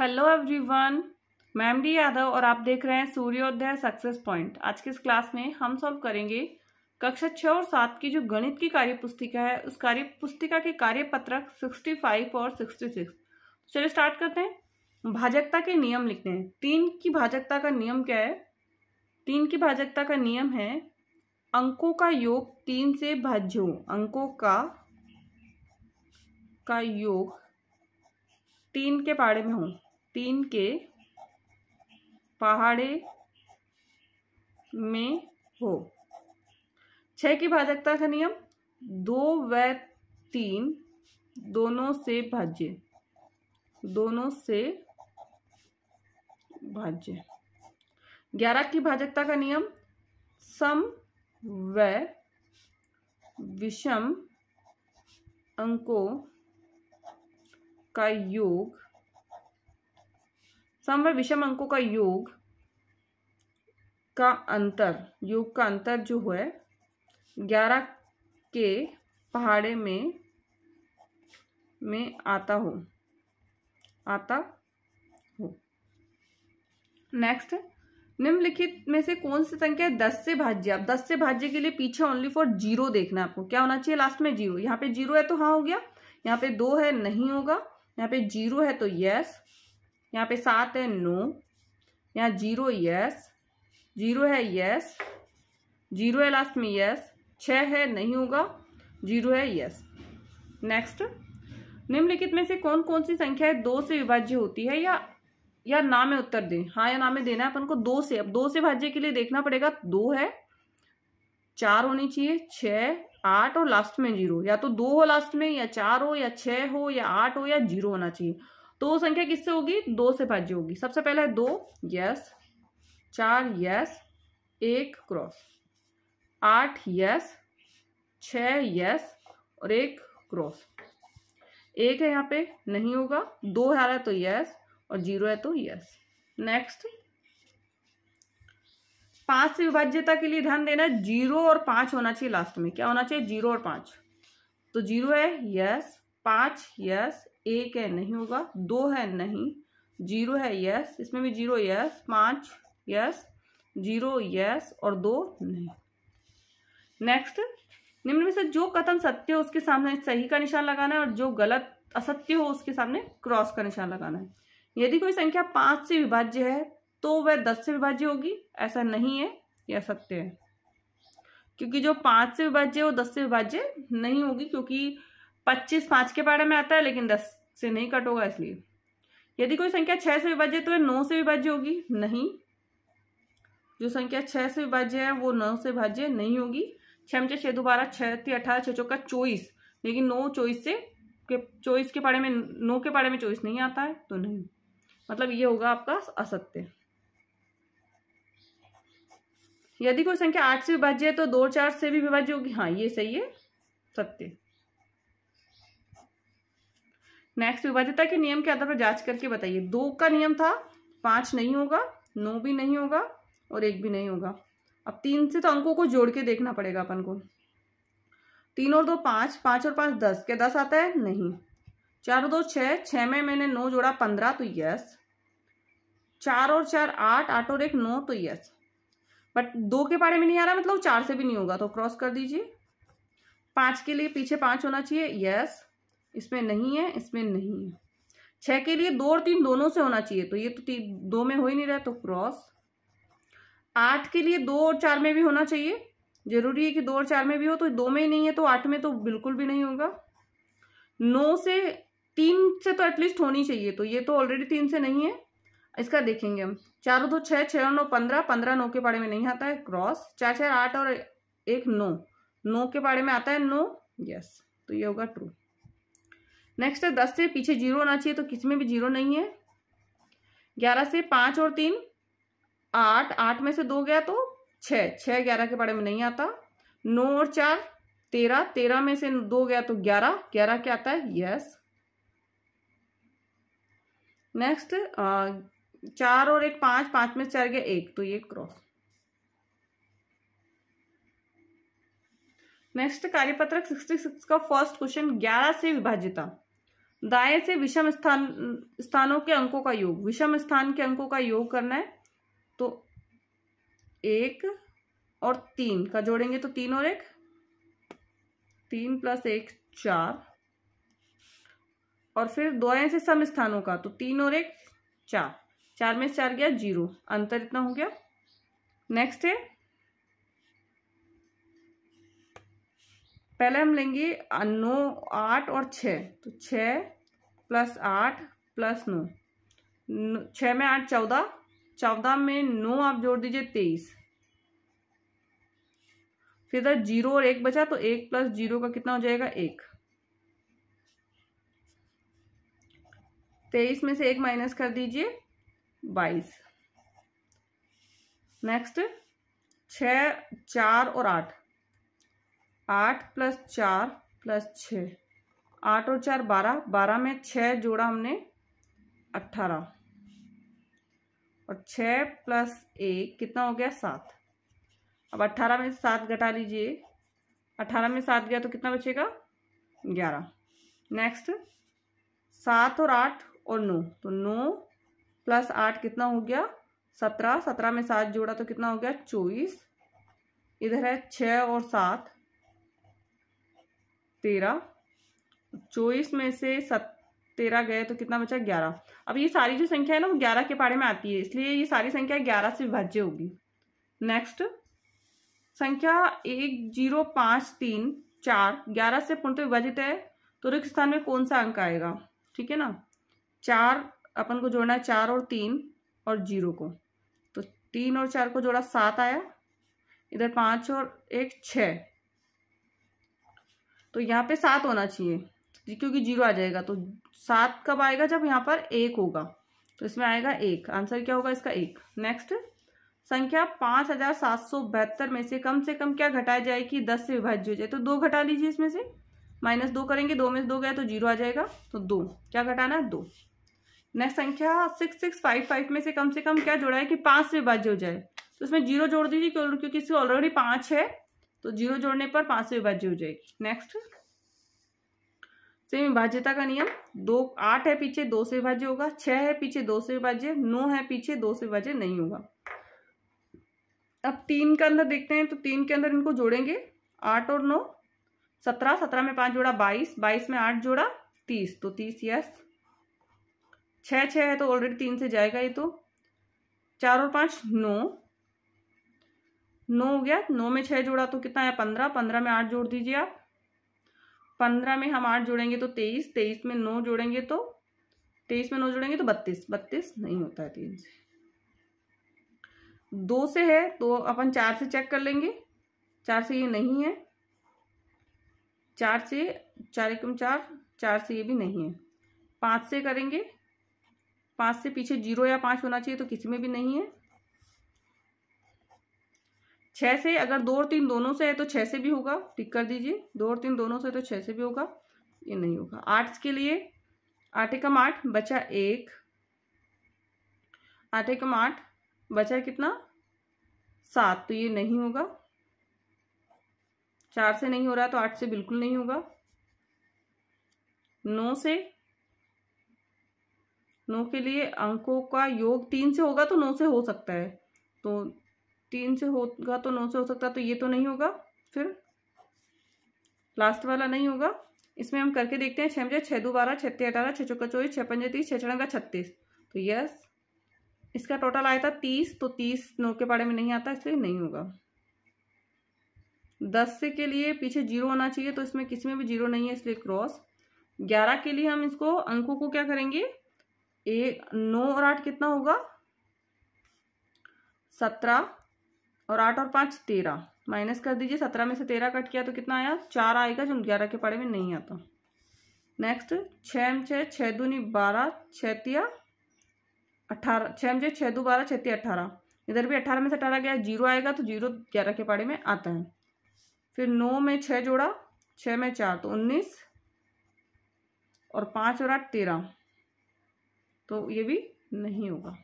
hello everyone ma'am D Yadav और आप देख रहे हैं सूर्योदय सक्सेस पॉइंट आज के इस क्लास में हम सॉल्व करेंगे कक्षा छः और सात की जो गणित की कार्य पुस्तिका है उस कार्य पुस्तिका के कार्य पत्रक सिक्सटी फाइव और सिक्सटी सिक्स तो चलिए स्टार्ट करते हैं भाजकता के नियम लिखते हैं तीन की भाजकता का नियम क्या है तीन की भाजकता का नियम है अंकों का योग तीन से भाज्यो अंकों का का योग तीन के पाड़े में हो तीन के पहाड़े में हो छह की भाजकता का नियम दो व तीन दोनों से भाज्य दोनों से भाज्य ग्यारह की भाजकता का नियम सम व विषम अंकों का योग समव विषम अंकों का योग का अंतर योग का अंतर जो है ग्यारह के पहाड़े में में आता हो आता हो नेक्स्ट निम्नलिखित में से कौन सी संख्या दस से भाज्य आप दस से भाज्य के लिए पीछे ओनली फॉर जीरो देखना आपको क्या होना चाहिए लास्ट में जीरो यहाँ पे जीरो है तो हाँ हो गया यहाँ पे दो है नहीं होगा यहाँ पे जीरो है तो यस यहाँ पे सात है नो यहाँ जीरो यस जीरो है यस जीरो है लास्ट में यस छः है नहीं होगा जीरो है यस नेक्स्ट निम्नलिखित में से कौन कौन सी संख्या है दो से विभाज्य होती है या या ना में उत्तर दें हाँ या ना में देना है अपन को दो से अब दो से भाज्य के लिए देखना पड़ेगा दो है चार होनी चाहिए छः आठ और लास्ट में जीरो या तो दो हो लास्ट में या चार हो या छः हो या आठ हो या जीरो होना चाहिए तो संख्या किससे होगी दो से भाज्य होगी सबसे पहले दो यस चार यस एक क्रॉस आठ यस छ यस और एक क्रॉस एक है यहाँ पे नहीं होगा दो हार है तो यस और जीरो है तो यस नेक्स्ट पांच से विभाज्यता के लिए ध्यान देना जीरो और पांच होना चाहिए लास्ट में क्या होना चाहिए जीरो और पांच तो जीरो है यस पांच यस एक है नहीं होगा दो है नहीं जीरो है यस इसमें भी जीरो यस पांच यस जीरो यस और दो नहीं नेक्स्ट निम्न में से जो कथन सत्य हो उसके सामने सही का निशान लगाना है और जो गलत असत्य हो उसके सामने क्रॉस का निशान लगाना है यदि कोई संख्या पांच से विभाज्य है तो वह दस से विभाज्य होगी ऐसा नहीं है यह सत्य है क्योंकि जो पांच से विभाज्य है वो दस से विभाज्य नहीं होगी क्योंकि पच्चीस पांच के बारे में आता है लेकिन दस से नहीं कट होगा इसलिए यदि कोई संख्या छः से विभाज्य तो वह नौ से विभाज्य होगी नहीं जो संख्या छः से विभाज्य है वो नौ से विभाज्य नहीं होगी में छः दोबारा छः थी अठारह छः चौका चौबीस लेकिन नौ चौबीस से के चौबीस के पारे में नौ के पारे में चौबीस नहीं आता है तो नहीं मतलब ये होगा आपका असत्य यदि कोई संख्या आठ से विभाज्य है तो दो चार से भी विभाज्य होगी हाँ ये सही है सत्य नेक्स्ट विभाज्यता के नियम के आधार पर जांच करके बताइए दो का नियम था पाँच नहीं होगा नौ भी नहीं होगा और एक भी नहीं होगा अब तीन से तो अंकों को जोड़ के देखना पड़ेगा अपन को तीन और दो पाँच पाँच और पाँच दस क्या दस आता है नहीं चार और दो छः छः में मैंने नौ जोड़ा पंद्रह तो यस चार और चार आठ आठ और एक नौ तो यस बट दो के बारे में नहीं आ रहा मतलब चार से भी नहीं होगा तो क्रॉस कर दीजिए पाँच के लिए पीछे पाँच होना चाहिए यस इसमें नहीं है इसमें नहीं है छः के लिए दो और तीन दोनों से होना चाहिए तो ये तो तीन दो में हो ही नहीं रहा तो क्रॉस आठ के लिए दो और चार में भी होना चाहिए जरूरी है कि दो और चार में भी हो तो दो में ही नहीं है तो आठ में तो बिल्कुल भी नहीं होगा नौ से तीन से तो एटलीस्ट होनी चाहिए तो ये तो ऑलरेडी तीन से नहीं है इसका देखेंगे हम चारों दो छः छः और नौ पंद्रह पंद्रह नौ के पाड़े में नहीं आता है क्रॉस चार चार आठ और एक नौ नौ के पाड़े में आता है नौ यस तो ये होगा ट्रू नेक्स्ट है दस से पीछे जीरो होना चाहिए तो किसी में भी जीरो नहीं है ग्यारह से पाँच और तीन आठ आठ में से दो गया तो छः छः ग्यारह के बारे में नहीं आता नौ और चार तेरह तेरह में से दो गया तो ग्यारह ग्यारह क्या आता है यस नेक्स्ट चार और एक पांच पांच में से चार गया एक तो ये क्रॉस नेक्स्ट कार्यपत्रक सिक्सटी सिक्स का फर्स्ट क्वेश्चन ग्यारह से विभाजिता दाएं से विषम स्थान स्थानों के अंकों का योग विषम स्थान के अंकों का योग करना है तो एक और तीन का जोड़ेंगे तो तीन और एक तीन प्लस एक चार और फिर दोएं से सम स्थानों का तो तीन और एक चार चार में चार गया जीरो अंतर इतना हो गया नेक्स्ट है पहले हम लेंगे नौ आठ और छ तो छ प्लस आठ प्लस नौ छः में आठ चौदह चौदह में नौ आप जोड़ दीजिए तेईस फिर इधर जीरो और एक बचा तो एक प्लस जीरो का कितना हो जाएगा एक तेईस में से एक माइनस कर दीजिए बाईस नेक्स्ट छ चार और आठ आठ प्लस चार प्लस छः आठ और चार बारह बारह में छः जोड़ा हमने अट्ठारह और छः प्लस एक कितना हो गया सात अब अट्ठारह में सात घटा लीजिए अट्ठारह में सात गया तो कितना बचेगा ग्यारह नेक्स्ट सात और आठ और नौ तो नौ प्लस आठ कितना हो गया सत्रह सत्रह में सात जोड़ा तो कितना हो गया चौबीस इधर है छः और सात तेरह चौबीस में से सत तेरह गए तो कितना बचा ग्यारह अब ये सारी जो संख्या है ना वो ग्यारह के पारे में आती है इसलिए ये सारी संख्या ग्यारह से विभाज्य होगी नेक्स्ट संख्या एक जीरो पाँच तीन चार ग्यारह से पूर्णतः तो विभाजित है तो रिक्त स्थान में कौन सा अंक आएगा ठीक है ना चार अपन को जोड़ना है चार और तीन और जीरो को तो तीन और चार को जोड़ा सात आया इधर पाँच और एक छ तो यहाँ पे सात होना चाहिए क्योंकि जीरो आ जाएगा तो सात कब आएगा जब यहाँ पर एक होगा तो इसमें आएगा एक आंसर क्या होगा इसका एक नेक्स्ट संख्या पाँच हजार सात सौ बहत्तर में से कम से कम क्या घटाया जाए कि दस से विभाज्य हो जाए तो दो घटा लीजिए इसमें से माइनस दो करेंगे दो में से दो गया तो जीरो आ जाएगा तो दो क्या घटाना है दो नेक्स्ट संख्या सिक्स सिक्स फाइव फाइव में से कम से कम क्या जोड़ा है कि पाँच से विभाज्य हो जाए तो इसमें जीरो जोड़ दीजिए क्योंकि इससे ऑलरेडी पाँच है तो जीरो जोड़ने पर पाँच से विभाज्य हो जाएगी नेक्स्ट से विभाज्यता का नियम दो आठ है पीछे दो से विभाज्य होगा छह है पीछे दो से विभाज्य नौ है पीछे दो से विभाज्य नहीं होगा अब तीन के अंदर देखते हैं तो तीन के अंदर इनको जोड़ेंगे आठ और नौ सत्रह सत्रह में पांच जोड़ा बाईस बाईस में आठ जोड़ा तीस तो तीस यस छह छह है तो ऑलरेडी तीन से जाएगा ये तो चार और पांच नौ नौ हो गया नौ में छह जोड़ा तो कितना है पंद्रह पंद्रह में आठ जोड़ दीजिए आप पंद्रह में हम आठ जोड़ेंगे तो तेईस तेईस में नौ जोड़ेंगे तो तेईस में नौ जोड़ेंगे तो बत्तीस बत्तीस नहीं होता है तीन से दो से है तो अपन चार से चेक कर लेंगे चार से ये नहीं है चार से चार एकम चार चार से ये भी नहीं है पाँच से करेंगे पाँच से पीछे जीरो या पाँच होना चाहिए तो किसी में भी नहीं है छः से अगर दो और तीन दोनों से है तो छः से भी होगा टिक कर दीजिए दो और तीन दोनों से तो छः से भी होगा ये नहीं होगा आठ के लिए आठे कम आठ बचा एक आठे कम आठ बचा कितना सात तो ये नहीं होगा चार से नहीं हो रहा तो आठ से बिल्कुल नहीं होगा नौ से नौ के लिए अंकों का योग तीन से होगा तो नौ से हो सकता है तो तीन से होगा तो नौ से हो सकता तो ये तो नहीं होगा फिर लास्ट वाला नहीं होगा इसमें हम करके देखते हैं छः बजे छः दो बारह छत्तीस अठारह छः चौका चौबीस छः पंजे तीस छः छड़ा छत्तीस तो यस इसका टोटल आया था तीस तो तीस नौ के बारे में नहीं आता इसलिए नहीं होगा दस से के लिए पीछे जीरो होना चाहिए तो इसमें किसी में भी जीरो नहीं है इसलिए क्रॉस ग्यारह के लिए हम इसको अंकों को क्या करेंगे एक नौ और आठ कितना होगा सत्रह और आठ और पाँच तेरह माइनस कर दीजिए सत्रह में से तेरह कट किया तो कितना आया चार आएगा जो ग्यारह के पाड़े में नहीं आता नेक्स्ट छः एम छः छः दूनी बारह छतिया अठारह छः एम छः छः दो बारह छतिया अट्ठारह इधर भी अठारह में से अठारह गया जीरो आएगा तो जीरो ग्यारह के पाड़े में आता है फिर नौ में छः जोड़ा छः में चार तो उन्नीस और पाँच और आठ तेरह तो ये भी नहीं होगा